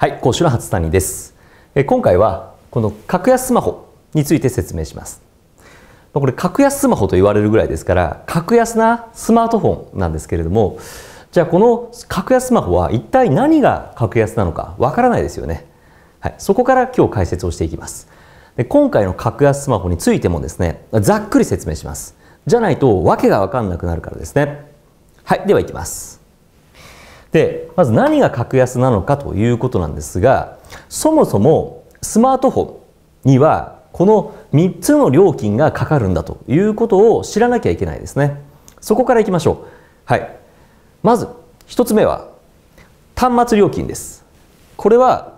はい、講師の初谷です。今回はこの格安スマホについて説明します。これ格安スマホと言われるぐらいですから格安なスマートフォンなんですけれどもじゃあこの格安スマホは一体何が格安なのかわからないですよね、はい、そこから今日解説をしていきますで今回の格安スマホについてもですねざっくり説明しますじゃないと訳がわかんなくなるからですねはいではいきますで、まず何が格安なのかということなんですが、そもそもスマートフォンにはこの3つの料金がかかるんだということを知らなきゃいけないですね。そこからいきましょう。はい。まず1つ目は端末料金です。これは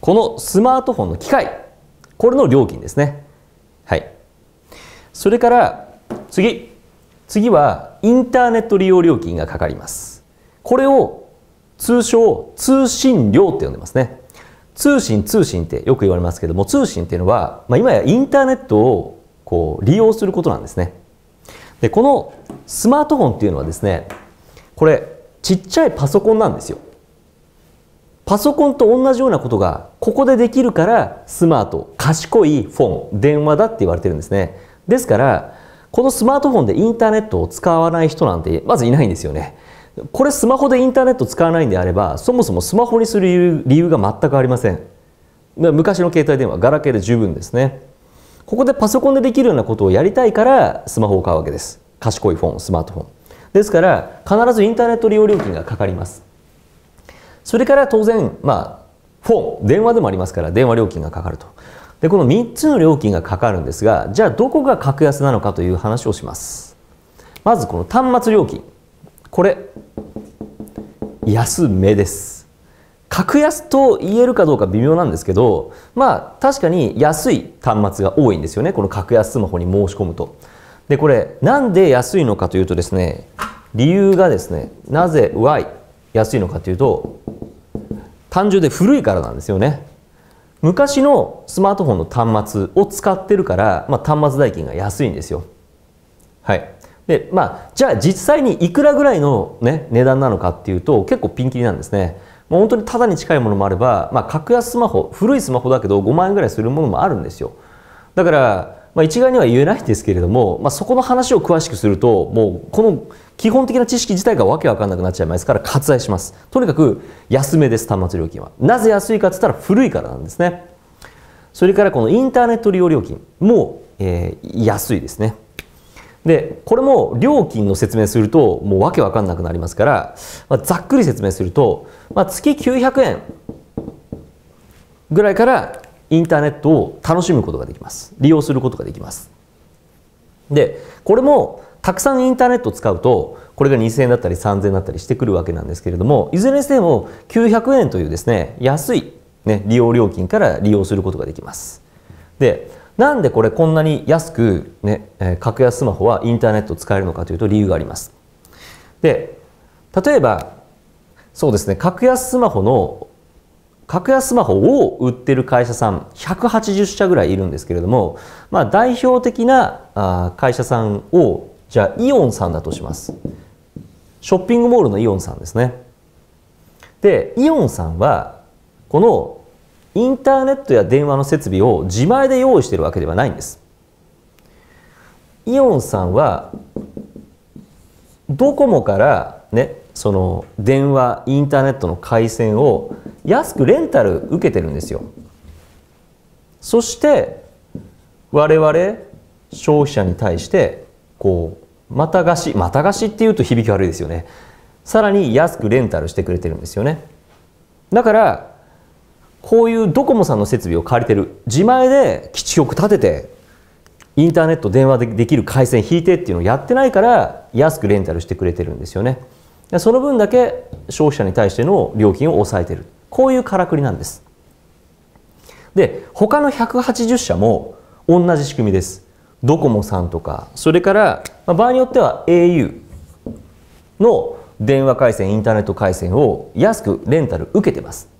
このスマートフォンの機械、これの料金ですね。はい。それから次。次はインターネット利用料金がかかります。これを通称通信料って呼んでますね。通信通信ってよく言われますけども通信っていうのは、まあ、今やインターネットをこう利用することなんですね。でこのスマートフォンっていうのはですねこれちっちゃいパソコンなんですよ。パソコンと同じようなことがここでできるからスマート賢いフォン電話だって言われてるんですねですからこのスマートフォンでインターネットを使わない人なんてまずいないんですよねこれスマホでインターネット使わないんであればそもそもスマホにする理由が全くありません昔の携帯電話ガラケーで十分ですねここでパソコンでできるようなことをやりたいからスマホを買うわけです賢いフォンスマートフォンですから必ずインターネット利用料金がかかりますそれから当然まあフォン電話でもありますから電話料金がかかるとでこの3つの料金がかかるんですがじゃあどこが格安なのかという話をしますまずこの端末料金これ安めです。格安と言えるかどうか微妙なんですけど、まあ確かに安い端末が多いんですよね。この格安スマホに申し込むと。で、これなんで安いのかというとですね、理由がですね、なぜ Y 安いのかというと、単純で古いからなんですよね。昔のスマートフォンの端末を使ってるから、まあ、端末代金が安いんですよ。はい。でまあ、じゃあ実際にいくらぐらいの、ね、値段なのかっていうと結構ピンキリなんですね。もう本当にただに近いものもあれば、まあ、格安スマホ古いスマホだけど5万円ぐらいするものもあるんですよ。だから、まあ、一概には言えないんですけれども、まあ、そこの話を詳しくするともうこの基本的な知識自体がわけわかんなくなっちゃいますから割愛します。とにかく安めです端末料金は。なぜ安いかって言ったら古いからなんですね。それからこのインターネット利用料金も、えー、安いですね。でこれも料金の説明するともうわけわかんなくなりますから、まあ、ざっくり説明すると、まあ、月900円ぐらいからインターネットを楽しむことができます利用することができますでこれもたくさんインターネットを使うとこれが2000円だったり3000円だったりしてくるわけなんですけれどもいずれにしても900円というですね安い、ね、利用料金から利用することができますでなんでこれこんなに安く、ね、格安スマホはインターネット使えるのかというと理由があります。で、例えば、そうですね、格安スマホの、格安スマホを売ってる会社さん180社ぐらいいるんですけれども、まあ代表的な会社さんを、じゃあイオンさんだとします。ショッピングモールのイオンさんですね。で、イオンさんは、このインターネットや電話の設備を自前で用意しているわけではないんですイオンさんはドコモからねその電話インターネットの回線を安くレンタル受けてるんですよそして我々消費者に対してこうまた貸しまた貸しっていうと響き悪いですよねさらに安くレンタルしてくれてるんですよねだからこういうドコモさんの設備を借りてる自前で基地局立ててインターネット電話でできる回線引いてっていうのをやってないから安くレンタルしてくれてるんですよねその分だけ消費者に対しての料金を抑えてるこういうからくりなんですで他の180社も同じ仕組みですドコモさんとかそれから場合によっては au の電話回線インターネット回線を安くレンタル受けてます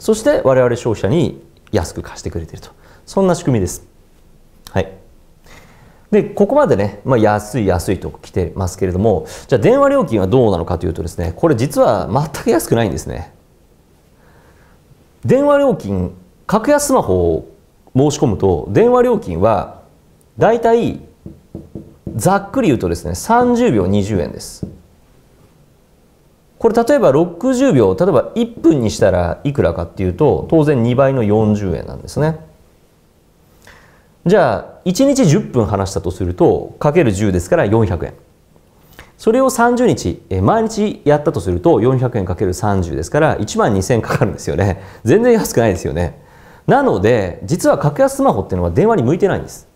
そして我々消費者に安く貸してくれてるとそんな仕組みです。はい、でここまでね、まあ、安い安いと来てますけれどもじゃあ電話料金はどうなのかというとですねこれ実は全く安くないんですね。電話料金格安スマホを申し込むと電話料金は大体、ざっくり言うとですね30秒20円ですこれ例えば60秒例えば1分にしたらいくらかっていうと当然2倍の40円なんですねじゃあ1日10分話したとするとかける10ですから400円それを30日毎日やったとすると400円かける30ですから1万2000円かかるんですよね全然安くないですよねなので実は格安スマホっていうのは電話に向いてないんです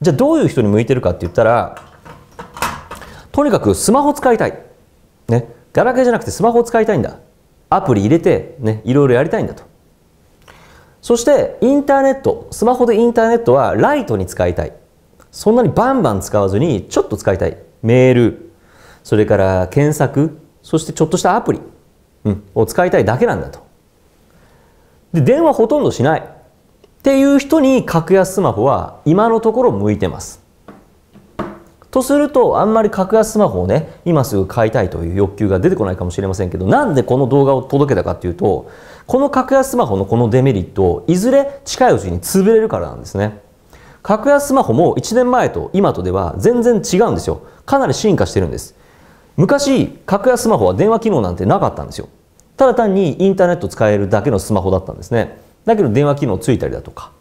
じゃあどういう人に向いてるかって言ったらとにかくスマホ使いたいね、ガラケーじゃなくてスマホを使いたいんだ。アプリ入れて、ね、いろいろやりたいんだと。そしてインターネット、スマホでインターネットはライトに使いたい。そんなにバンバン使わずにちょっと使いたい。メール、それから検索、そしてちょっとしたアプリ、うん、を使いたいだけなんだと。で、電話ほとんどしないっていう人に格安スマホは今のところ向いてます。とすると、あんまり格安スマホをね、今すぐ買いたいという欲求が出てこないかもしれませんけど、なんでこの動画を届けたかっていうと、この格安スマホのこのデメリット、をいずれ近いうちに潰れるからなんですね。格安スマホも1年前と今とでは全然違うんですよ。かなり進化してるんです。昔、格安スマホは電話機能なんてなかったんですよ。ただ単にインターネット使えるだけのスマホだったんですね。だけど電話機能ついたりだとか、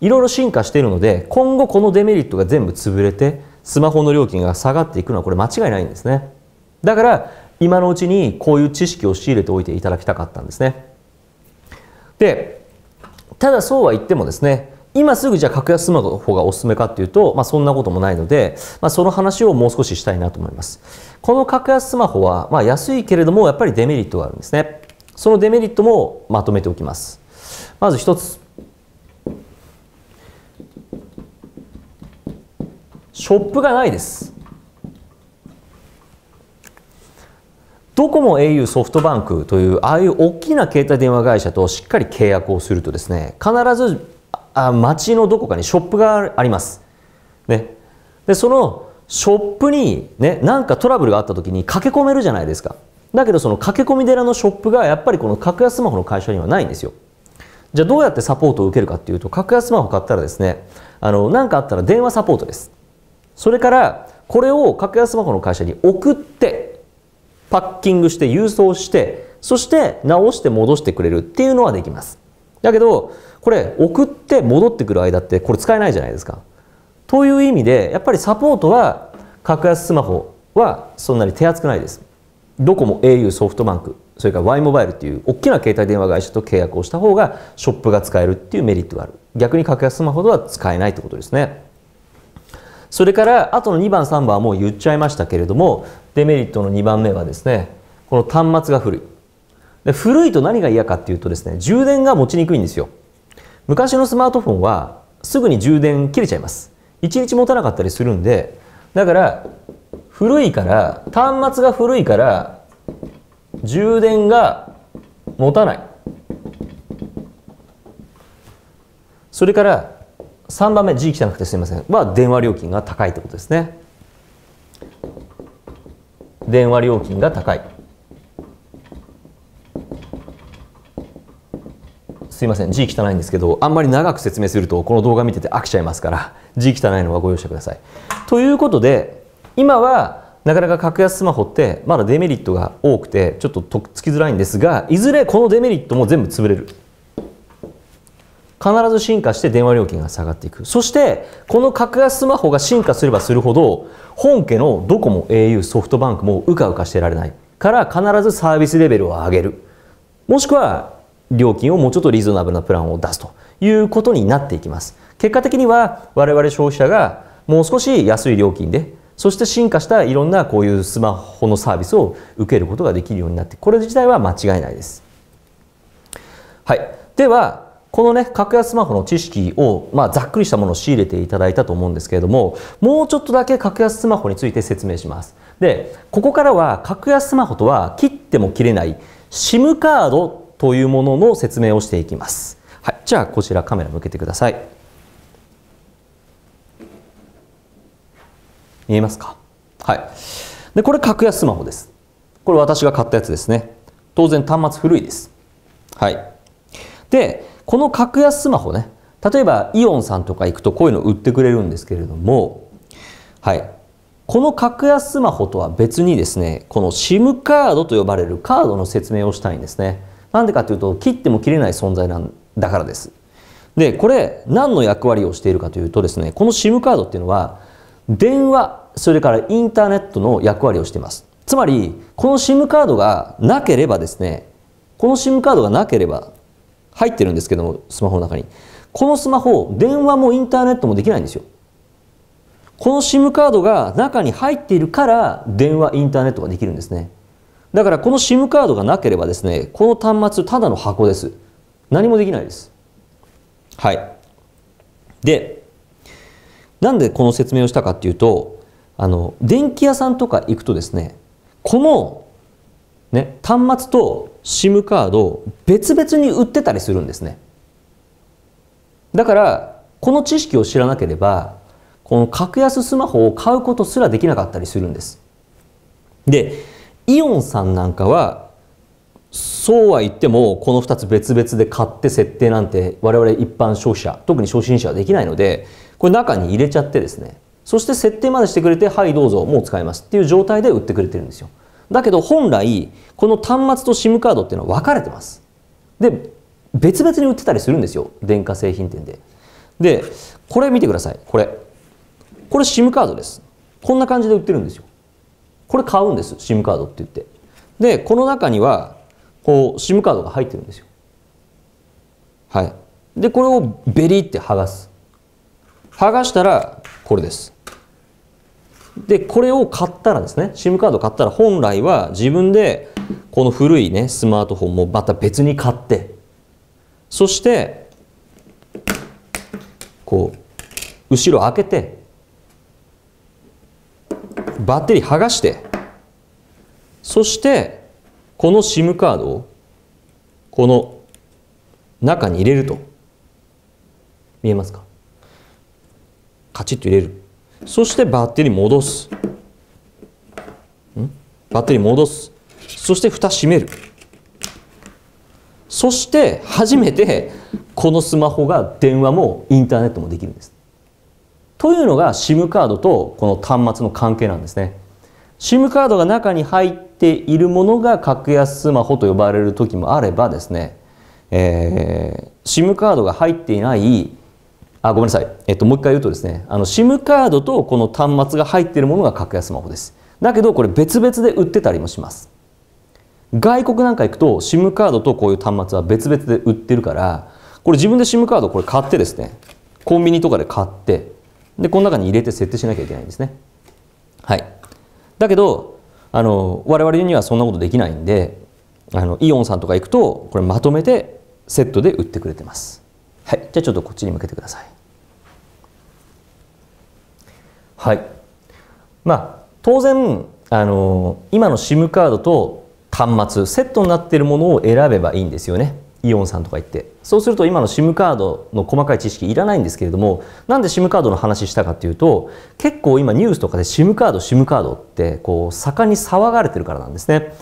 いろいろ進化しているので、今後このデメリットが全部潰れて、スマホの料金が下がっていくのはこれ間違いないんですね。だから今のうちにこういう知識を仕入れておいていただきたかったんですね。で、ただそうは言ってもですね、今すぐじゃあ格安スマホがおすすめかっていうと、まあ、そんなこともないので、まあ、その話をもう少ししたいなと思います。この格安スマホは、まあ、安いけれどもやっぱりデメリットがあるんですね。そのデメリットもまとめておきます。まず1つ、ショップがないです。ドコモ au ソフトバンクというああいう大きな携帯電話会社としっかり契約をするとですね必ずあ町のどこかにショップがあります。ね、でそのショップにねなんかトラブルがあった時に駆け込めるじゃないですか。だけどその駆け込み寺のショップがやっぱりこの格安スマホの会社にはないんですよ。じゃあどうやってサポートを受けるかっていうと格安スマホ買ったらですねあの何かあったら電話サポートです。それからこれを格安スマホの会社に送ってパッキングして郵送してそして直して戻してくれるっていうのはできますだけどこれ送って戻ってくる間ってこれ使えないじゃないですかという意味でやっぱりサポートは格安スマホはそんなに手厚くないですドコモ au ソフトバンクそれから Y モバイルっていう大きな携帯電話会社と契約をした方がショップが使えるっていうメリットがある逆に格安スマホでは使えないってことですねそれからあとの2番3番はもう言っちゃいましたけれどもデメリットの2番目はですねこの端末が古いで古いと何が嫌かっていうとですね充電が持ちにくいんですよ昔のスマートフォンはすぐに充電切れちゃいます1日持たなかったりするんでだから古いから端末が古いから充電が持たないそれから3番目 G じゃなくてすみませんは電話料金が高いってことですね電話料金が高いすいません字汚いんですけどあんまり長く説明するとこの動画見てて飽きちゃいますから字汚いのはご容赦くださいということで今はなかなか格安スマホってまだデメリットが多くてちょっととっつきづらいんですがいずれこのデメリットも全部潰れる必ず進化して電話料金が下がっていくそしてこの格安スマホが進化すればするほど本家のドコモ au ソフトバンクもうかうかしてられないから必ずサービスレベルを上げるもしくは料金をもうちょっとリーズナブルなプランを出すということになっていきます結果的には我々消費者がもう少し安い料金でそして進化したいろんなこういうスマホのサービスを受けることができるようになってこれ自体は間違いないですはいではこのね、格安スマホの知識を、まあ、ざっくりしたものを仕入れていただいたと思うんですけれども、もうちょっとだけ格安スマホについて説明します。で、ここからは格安スマホとは切っても切れない SIM カードというものの説明をしていきます。はい、じゃあこちらカメラ向けてください。見えますかはい。で、これ格安スマホです。これ私が買ったやつですね。当然端末古いです。はい。で、この格安スマホね、例えばイオンさんとか行くとこういうの売ってくれるんですけれども、はい。この格安スマホとは別にですね、この SIM カードと呼ばれるカードの説明をしたいんですね。なんでかというと、切っても切れない存在なんだからです。で、これ、何の役割をしているかというとですね、この SIM カードっていうのは、電話、それからインターネットの役割をしています。つまり、この SIM カードがなければですね、この SIM カードがなければ、入ってるんですけども、スマホの中に。このスマホ、電話もインターネットもできないんですよ。この SIM カードが中に入っているから電話インターネットができるんですねだからこの SIM カードがなければですねこの端末ただの箱です何もできないですはいでなんでこの説明をしたかっていうとあの電気屋さんとか行くとですねこの、ね、端末と SIM カードを別々に売ってたりするんですねだからこの知識を知らなければこの格安スマホを買うことすらできなかったりするんですでイオンさんなんかはそうは言ってもこの2つ別々で買って設定なんて我々一般消費者特に初心者はできないのでこれ中に入れちゃってですねそして設定までしてくれてはいどうぞもう使いますっていう状態で売ってくれてるんですよだけど本来この端末と SIM カードっていうのは分かれてます。で別々に売ってたりするんですよ電化製品店で。でこれ見てくださいこれこれ SIM カードですこんな感じで売ってるんですよこれ買うんです SIM カードって言ってでこの中にはこう SIM カードが入ってるんですよはいでこれをベリって剥がす剥がしたらこれですでこれを買ったらですね SIM カード買ったら本来は自分でこの古いねスマートフォンもまた別に買ってそしてこう後ろ開けてバッテリー剥がしてそしてこの SIM カードをこの中に入れると見えますかカチッと入れるそしてバッテリー戻すバッテリー戻すそして蓋閉めるそして初めてこのスマホが電話もインターネットもできるんですというのが SIM カードとこの端末の関係なんですね SIM カードが中に入っているものが格安スマホと呼ばれる時もあればですね、えー、SIM カードが入っていないあごめんなさい、えっと、もう一回言うとですねあの SIM カードとこの端末が入っているものが格安スマホですだけどこれ別々で売ってたりもします外国なんか行くと SIM カードとこういう端末は別々で売ってるからこれ自分で SIM カードこれ買ってですねコンビニとかで買ってでこの中に入れて設定しなきゃいけないんですねはいだけどあの我々にはそんなことできないんであのイオンさんとか行くとこれまとめてセットで売ってくれてますはい、じゃあちょっとこっちに向けてください。はい。まあ、当然、あの今の SIM カードと端末、セットになっているものを選べばいいんですよね。イオンさんとか言って。そうすると今の SIM カードの細かい知識いらないんですけれども、なんで SIM カードの話したかっていうと、結構今ニュースとかで SIM カード、SIM カードってこう盛んに騒がれてるからなんですね。で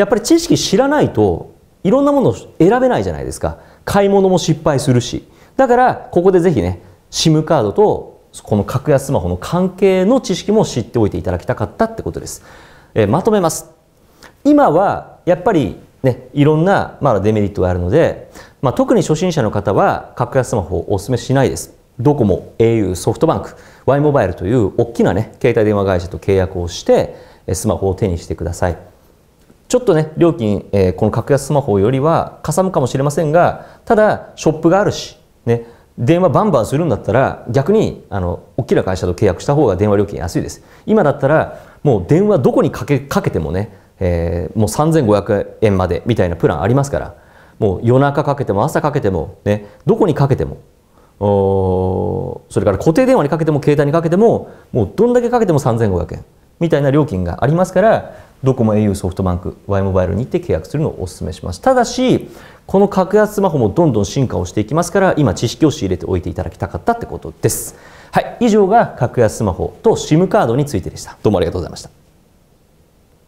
やっぱり知識知らないといろんなものを選べないじゃないですか。買い物も失敗するし。だからここでぜひね SIM カードとこの格安スマホの関係の知識も知っておいていただきたかったってことです、えー、まとめます今はやっぱりねいろんなまあデメリットがあるので、まあ、特に初心者の方は格安スマホをおすめしないですドコモ au ソフトバンク Y モバイルという大きなね携帯電話会社と契約をしてスマホを手にしてくださいちょっとね料金、えー、この格安スマホよりはかさむかもしれませんがただショップがあるしね、電話バンバンするんだったら逆にあの大きな会社と契約した方が電話料金安いです今だったらもう電話どこにかけかけてもね、えー、もう3500円までみたいなプランありますからもう夜中かけても朝かけても、ね、どこにかけてもそれから固定電話にかけても携帯にかけてももうどんだけかけても3500円みたいな料金がありますからドコモ au ソフトバンク Y モバイルにて契約するのをお勧めしますただしこの格安スマホもどんどん進化をしていきますから今知識を仕入れておいていただきたかったってことですはい以上が格安スマホと SIM カードについてでしたどうもありがとうございました